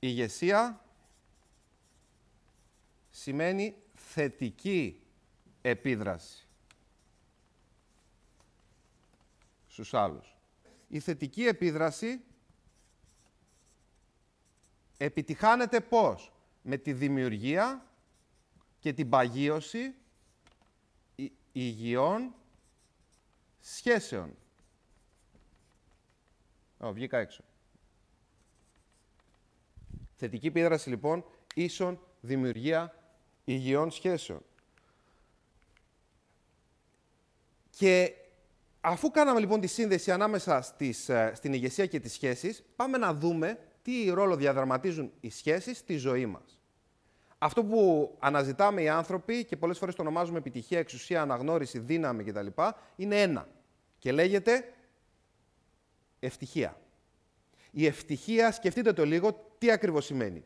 ηγεσία σημαίνει θετική επίδραση στους άλλους. Η θετική επίδραση επιτυχάνεται πώς. Με τη δημιουργία και την παγίωση υγιών σχέσεων. Ω, βγήκα έξω. Θετική επίδραση λοιπόν ίσον δημιουργία υγιών σχέσεων. Και αφού κάναμε λοιπόν τη σύνδεση ανάμεσα στις, ε, στην ηγεσία και τις σχέσεις, πάμε να δούμε τι ρόλο διαδραματίζουν οι σχέσεις στη ζωή μας. Αυτό που αναζητάμε οι άνθρωποι και πολλές φορές το ονομάζουμε επιτυχία, εξουσία, αναγνώριση, δύναμη κτλ. είναι ένα και λέγεται ευτυχία. Η ευτυχία, σκεφτείτε το λίγο, τι ακριβώς σημαίνει.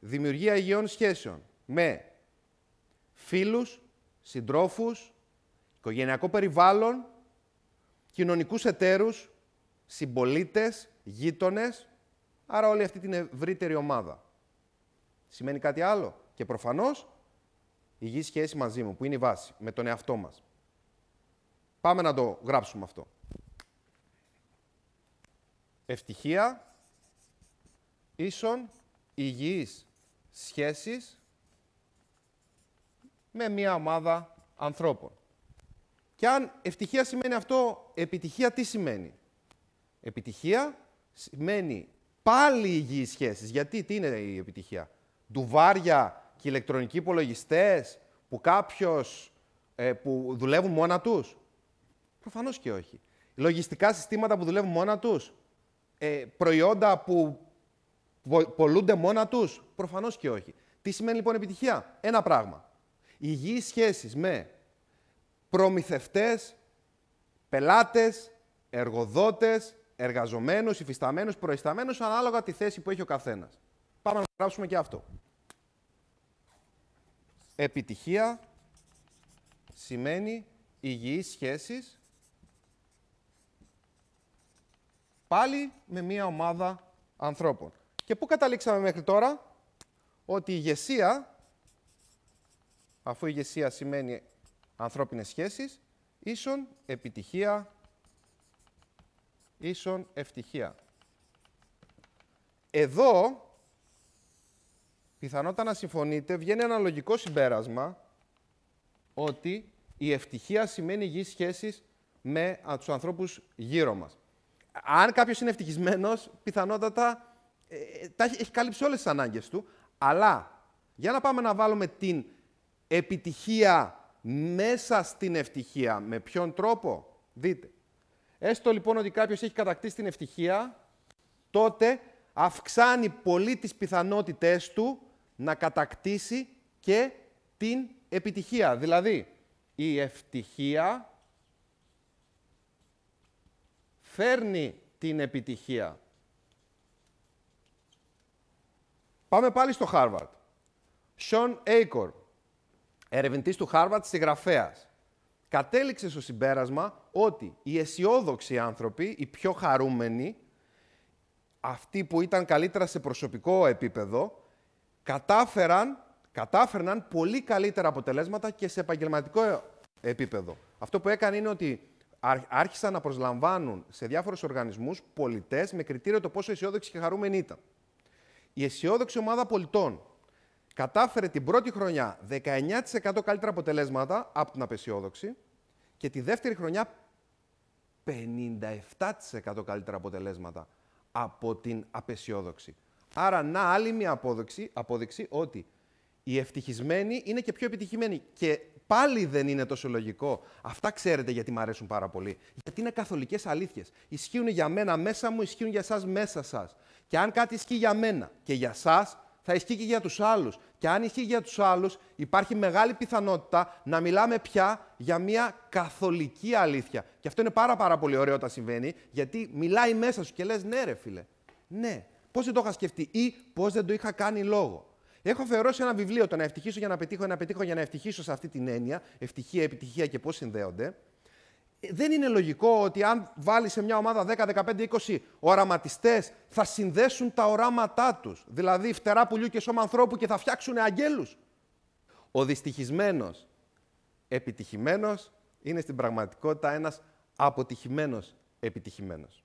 Δημιουργία υγιών σχέσεων με φίλους, συντρόφους, οικογενειακό περιβάλλον, κοινωνικούς εταίρους, συμπολίτες, γείτονες, άρα όλη αυτή την ευρύτερη ομάδα. Σημαίνει κάτι άλλο. Και προφανώς, υγιή σχέση μαζί μου, που είναι η βάση, με τον εαυτό μας. Πάμε να το γράψουμε αυτό. Ευτυχία ίσον υγιείς σχέσεις με μία ομάδα ανθρώπων. Και αν ευτυχία σημαίνει αυτό, επιτυχία τι σημαίνει. Επιτυχία σημαίνει πάλι υγιείς σχέσεις. Γιατί, τι είναι η επιτυχία. Ντουβάρια και ηλεκτρονικοί υπολογιστές που κάποιος ε, που δουλεύουν μόνα τους. Προφανώς και όχι. Λογιστικά συστήματα που δουλεύουν μόνα τους ε, προϊόντα που πολλούνται μόνα τους. Προφανώς και όχι. Τι σημαίνει λοιπόν επιτυχία. Ένα πράγμα. Υγιείς σχέσεις με προμηθευτές, πελάτες, εργοδότες, εργαζομένους, υφισταμένους, προϊσταμένους, ανάλογα τη θέση που έχει ο καθένας. Πάμε να γράψουμε και αυτό. Επιτυχία σημαίνει υγιείς σχέσεις πάλι με μία ομάδα ανθρώπων. Και πού καταλήξαμε μέχρι τώρα, ότι η ηγεσία, αφού η ηγεσία σημαίνει ανθρώπινες σχέσεις, ίσον επιτυχία, ίσον ευτυχία. Εδώ, πιθανότατα να συμφωνείτε, βγαίνει ένα λογικό συμπέρασμα ότι η ευτυχία σημαίνει υγιείς σχέσεις με τους ανθρώπους γύρω μας αν κάποιος είναι ευτυχισμένος, πιθανότατα ε, ε, έχει κάλυψει όλες τις ανάγκες του. Αλλά για να πάμε να βάλουμε την επιτυχία μέσα στην ευτυχία. Με ποιον τρόπο, δείτε. Έστω λοιπόν ότι κάποιος έχει κατακτήσει την ευτυχία, τότε αυξάνει πολύ τις πιθανότητες του να κατακτήσει και την επιτυχία. Δηλαδή, η ευτυχία φέρνει την επιτυχία. Πάμε πάλι στο Χάρβαρτ. Σον Έικορ, ερευνητής του Χάρβαρτ, συγγραφέας, κατέληξε στο συμπέρασμα ότι οι αισιόδοξοι άνθρωποι, οι πιο χαρούμενοι, αυτοί που ήταν καλύτερα σε προσωπικό επίπεδο, κατάφεραν, κατάφερναν πολύ καλύτερα αποτελέσματα και σε επαγγελματικό επίπεδο. Αυτό που έκανε είναι ότι άρχισαν να προσλαμβάνουν σε διάφορους οργανισμούς πολιτές με κριτήριο το πόσο αισιόδοξοι και χαρούμενοι ήταν. Η αισιόδοξη ομάδα πολιτών κατάφερε την πρώτη χρονιά 19% καλύτερα αποτελέσματα από την απεσιόδοξη και τη δεύτερη χρονιά 57% καλύτερα αποτελέσματα από την απεσιόδοξη. Άρα, να άλλη μια απόδειξη ότι οι ευτυχισμένοι είναι και πιο επιτυχημένοι. Και πάλι δεν είναι τόσο λογικό. Αυτά ξέρετε γιατί μου αρέσουν πάρα πολύ. Γιατί είναι καθολικές αλήθειες. Ισχύουν για μένα μέσα μου, ισχύουν για εσάς μέσα σας. Και αν κάτι ισχύει για μένα και για εσά, θα ισχύει και για τους άλλους. Και αν ισχύει για τους άλλους, υπάρχει μεγάλη πιθανότητα να μιλάμε πια για μια καθολική αλήθεια. Και αυτό είναι πάρα, πάρα πολύ ωραίο όταν συμβαίνει, γιατί μιλάει μέσα σου και λες: Ναι, ρε φίλε. Ναι. Πώς δεν το είχα σκεφτεί ή πώς δεν το είχα κάνει λόγο. Έχω αφιερώσει ένα βιβλίο το να ευτυχήσω για να πετύχω, να πετύχω για να ευτυχήσω σε αυτή την έννοια. Ευτυχία, επιτυχία και πώς συνδέονται. Ε, δεν είναι λογικό ότι αν βάλεις σε μια ομάδα 10, 15, 20 οραματιστές, θα συνδέσουν τα οράματά τους. Δηλαδή φτερά πουλιού και σώμα ανθρώπου και θα φτιάξουν αγγέλους. Ο δυστυχισμένος, επιτυχημένος είναι στην πραγματικότητα ένας αποτυχημένος επιτυχημένος.